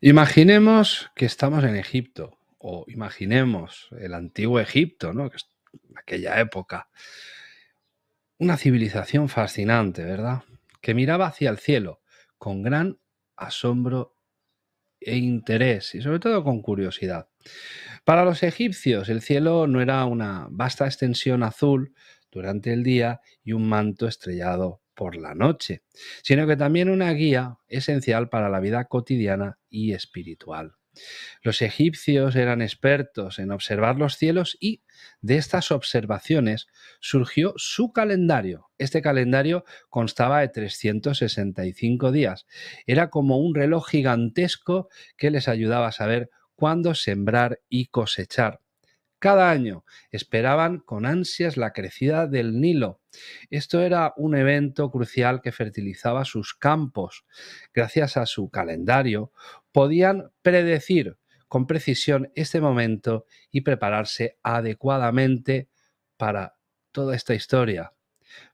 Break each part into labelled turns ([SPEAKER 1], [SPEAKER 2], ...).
[SPEAKER 1] Imaginemos que estamos en Egipto, o imaginemos el antiguo Egipto, ¿no? aquella época. Una civilización fascinante, ¿verdad? Que miraba hacia el cielo con gran asombro e interés, y sobre todo con curiosidad. Para los egipcios, el cielo no era una vasta extensión azul durante el día y un manto estrellado por la noche, sino que también una guía esencial para la vida cotidiana y espiritual. Los egipcios eran expertos en observar los cielos y de estas observaciones surgió su calendario. Este calendario constaba de 365 días. Era como un reloj gigantesco que les ayudaba a saber cuándo sembrar y cosechar cada año. Esperaban con ansias la crecida del Nilo. Esto era un evento crucial que fertilizaba sus campos. Gracias a su calendario, podían predecir con precisión este momento y prepararse adecuadamente para toda esta historia.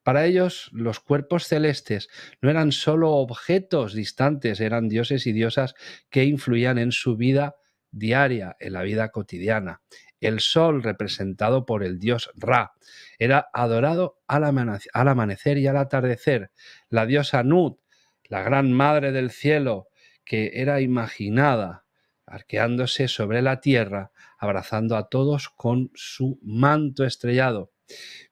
[SPEAKER 1] Para ellos, los cuerpos celestes no eran solo objetos distantes, eran dioses y diosas que influían en su vida diaria, en la vida cotidiana. El sol, representado por el dios Ra, era adorado al, amanecer y al atardecer. La diosa Nut, la gran madre del cielo, que era imaginada arqueándose sobre la tierra, abrazando a todos con su manto estrellado.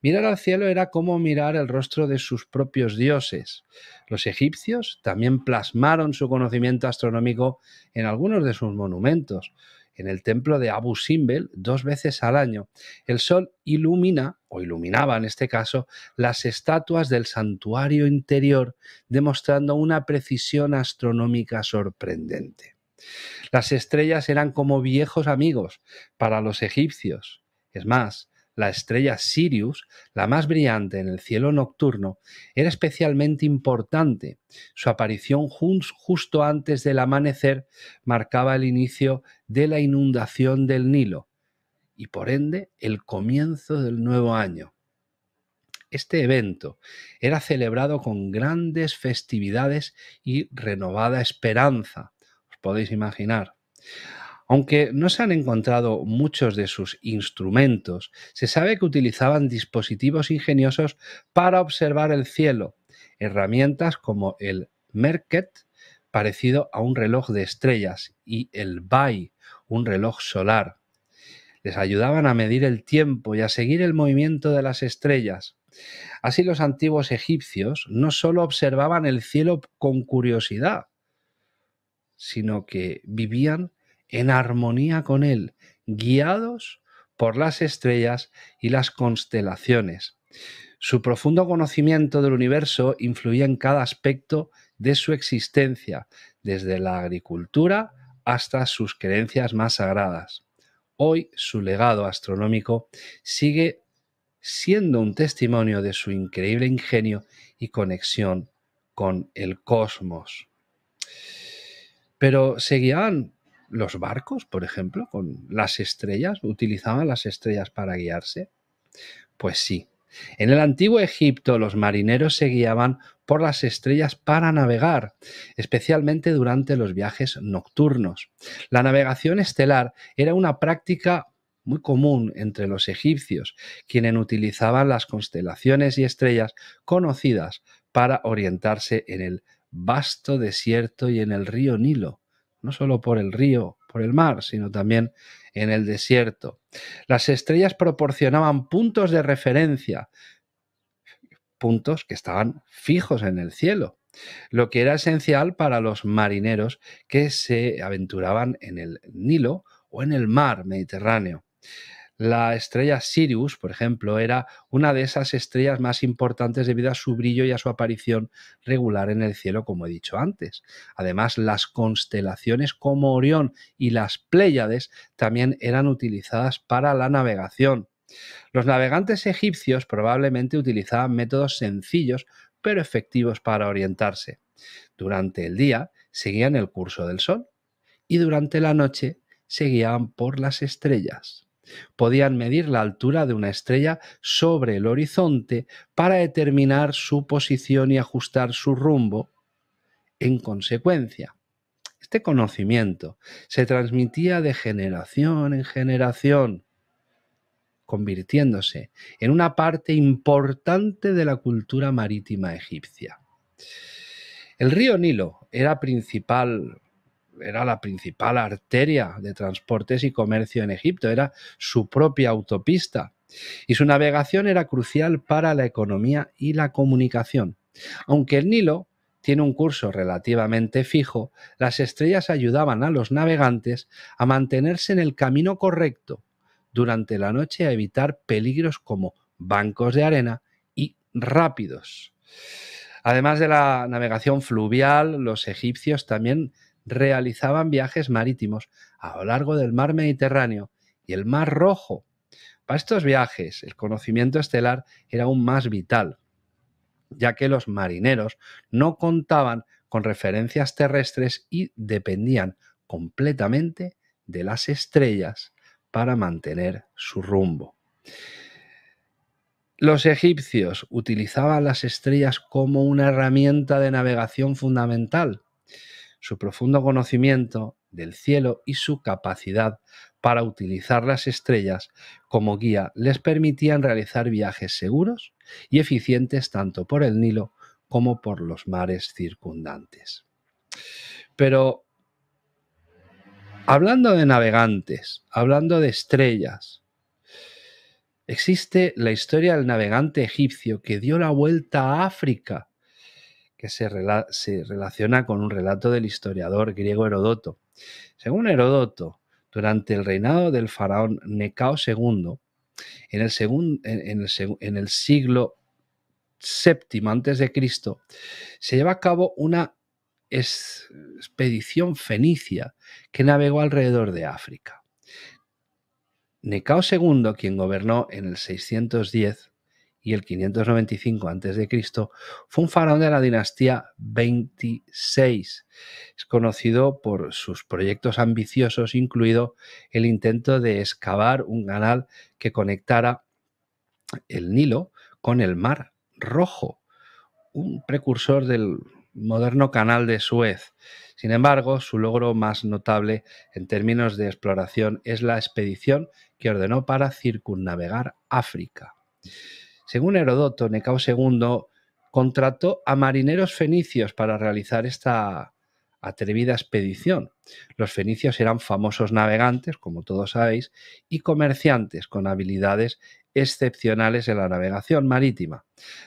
[SPEAKER 1] Mirar al cielo era como mirar el rostro de sus propios dioses. Los egipcios también plasmaron su conocimiento astronómico en algunos de sus monumentos. En el templo de Abu Simbel, dos veces al año, el sol ilumina, o iluminaba en este caso, las estatuas del santuario interior, demostrando una precisión astronómica sorprendente. Las estrellas eran como viejos amigos para los egipcios. Es más, la estrella Sirius, la más brillante en el cielo nocturno, era especialmente importante. Su aparición justo antes del amanecer marcaba el inicio de la inundación del Nilo y por ende el comienzo del nuevo año. Este evento era celebrado con grandes festividades y renovada esperanza, os podéis imaginar. Aunque no se han encontrado muchos de sus instrumentos, se sabe que utilizaban dispositivos ingeniosos para observar el cielo, herramientas como el Merket, parecido a un reloj de estrellas, y el Bai, un reloj solar. Les ayudaban a medir el tiempo y a seguir el movimiento de las estrellas. Así los antiguos egipcios no solo observaban el cielo con curiosidad, sino que vivían en armonía con Él, guiados por las estrellas y las constelaciones. Su profundo conocimiento del universo influía en cada aspecto de su existencia, desde la agricultura hasta sus creencias más sagradas. Hoy su legado astronómico sigue siendo un testimonio de su increíble ingenio y conexión con el cosmos. Pero seguían los barcos, por ejemplo, con las estrellas, utilizaban las estrellas para guiarse. Pues sí. En el antiguo Egipto los marineros se guiaban por las estrellas para navegar, especialmente durante los viajes nocturnos. La navegación estelar era una práctica muy común entre los egipcios, quienes utilizaban las constelaciones y estrellas conocidas para orientarse en el vasto desierto y en el río Nilo, no solo por el río, por el mar, sino también en el desierto. Las estrellas proporcionaban puntos de referencia, puntos que estaban fijos en el cielo, lo que era esencial para los marineros que se aventuraban en el Nilo o en el mar Mediterráneo. La estrella Sirius, por ejemplo, era una de esas estrellas más importantes debido a su brillo y a su aparición regular en el cielo, como he dicho antes. Además, las constelaciones como Orión y las Pléyades también eran utilizadas para la navegación. Los navegantes egipcios probablemente utilizaban métodos sencillos pero efectivos para orientarse. Durante el día seguían el curso del sol y durante la noche seguían por las estrellas. Podían medir la altura de una estrella sobre el horizonte para determinar su posición y ajustar su rumbo en consecuencia. Este conocimiento se transmitía de generación en generación, convirtiéndose en una parte importante de la cultura marítima egipcia. El río Nilo era principal era la principal arteria de transportes y comercio en Egipto, era su propia autopista. Y su navegación era crucial para la economía y la comunicación. Aunque el Nilo tiene un curso relativamente fijo, las estrellas ayudaban a los navegantes a mantenerse en el camino correcto durante la noche a evitar peligros como bancos de arena y rápidos. Además de la navegación fluvial, los egipcios también realizaban viajes marítimos a lo largo del mar Mediterráneo y el mar Rojo. Para estos viajes, el conocimiento estelar era aún más vital, ya que los marineros no contaban con referencias terrestres y dependían completamente de las estrellas para mantener su rumbo. Los egipcios utilizaban las estrellas como una herramienta de navegación fundamental su profundo conocimiento del cielo y su capacidad para utilizar las estrellas como guía les permitían realizar viajes seguros y eficientes tanto por el Nilo como por los mares circundantes. Pero hablando de navegantes, hablando de estrellas, existe la historia del navegante egipcio que dio la vuelta a África que se, relaciona con un relato del historiador griego Herodoto. Según Herodoto, durante el reinado del faraón Necao II, en el, siglo VII antes de Cristo, se lleva a cabo una expedición fenicia que navegó alrededor de África. Necao II, quien gobernó en el 610, y el 595 a.C., fue un faraón de la dinastía 26. Es conocido por sus proyectos ambiciosos, incluido el intento de excavar un canal que conectara el Nilo con el Mar Rojo, un precursor del moderno canal de Suez. Sin embargo, su logro más notable en términos de exploración es la expedición que ordenó para circunnavegar África. Según Herodoto, Necao II contrató a marineros fenicios para realizar esta atrevida expedición. Los fenicios eran famosos navegantes, como todos sabéis, y comerciantes con habilidades excepcionales en la navegación marítima.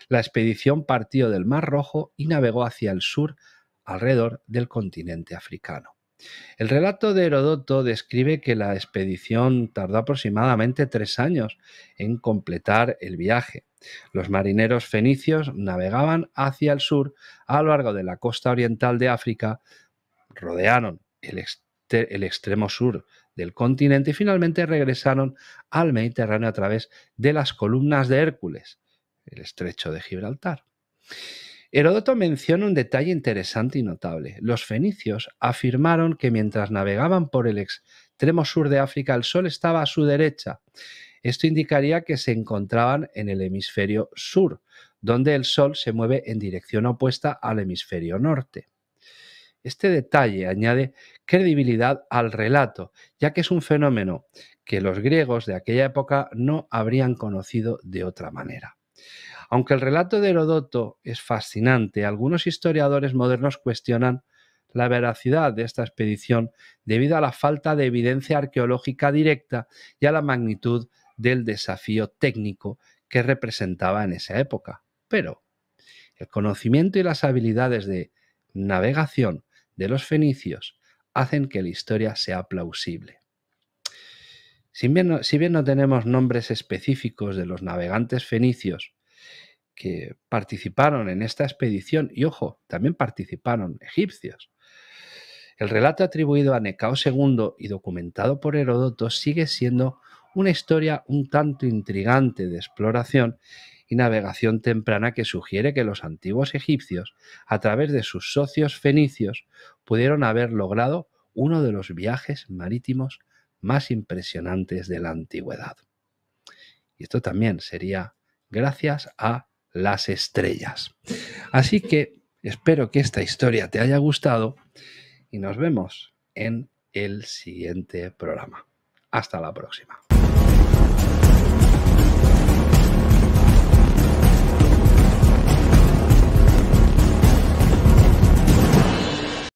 [SPEAKER 1] La expedición partió del Mar Rojo y navegó hacia el sur alrededor del continente africano. El relato de Herodoto describe que la expedición tardó aproximadamente tres años en completar el viaje. Los marineros fenicios navegaban hacia el sur a lo largo de la costa oriental de África, rodearon el, el extremo sur del continente y finalmente regresaron al Mediterráneo a través de las columnas de Hércules, el estrecho de Gibraltar. Heródoto menciona un detalle interesante y notable. Los fenicios afirmaron que mientras navegaban por el extremo sur de África el sol estaba a su derecha. Esto indicaría que se encontraban en el hemisferio sur, donde el sol se mueve en dirección opuesta al hemisferio norte. Este detalle añade credibilidad al relato, ya que es un fenómeno que los griegos de aquella época no habrían conocido de otra manera. Aunque el relato de Herodoto es fascinante, algunos historiadores modernos cuestionan la veracidad de esta expedición debido a la falta de evidencia arqueológica directa y a la magnitud del desafío técnico que representaba en esa época. Pero el conocimiento y las habilidades de navegación de los fenicios hacen que la historia sea plausible. Si bien, no, si bien no tenemos nombres específicos de los navegantes fenicios, que participaron en esta expedición, y ojo, también participaron egipcios. El relato atribuido a Necao II y documentado por Heródoto sigue siendo una historia un tanto intrigante de exploración y navegación temprana que sugiere que los antiguos egipcios, a través de sus socios fenicios, pudieron haber logrado uno de los viajes marítimos más impresionantes de la antigüedad. Y esto también sería gracias a las estrellas. Así que espero que esta historia te haya gustado y nos vemos en el siguiente programa. Hasta la próxima.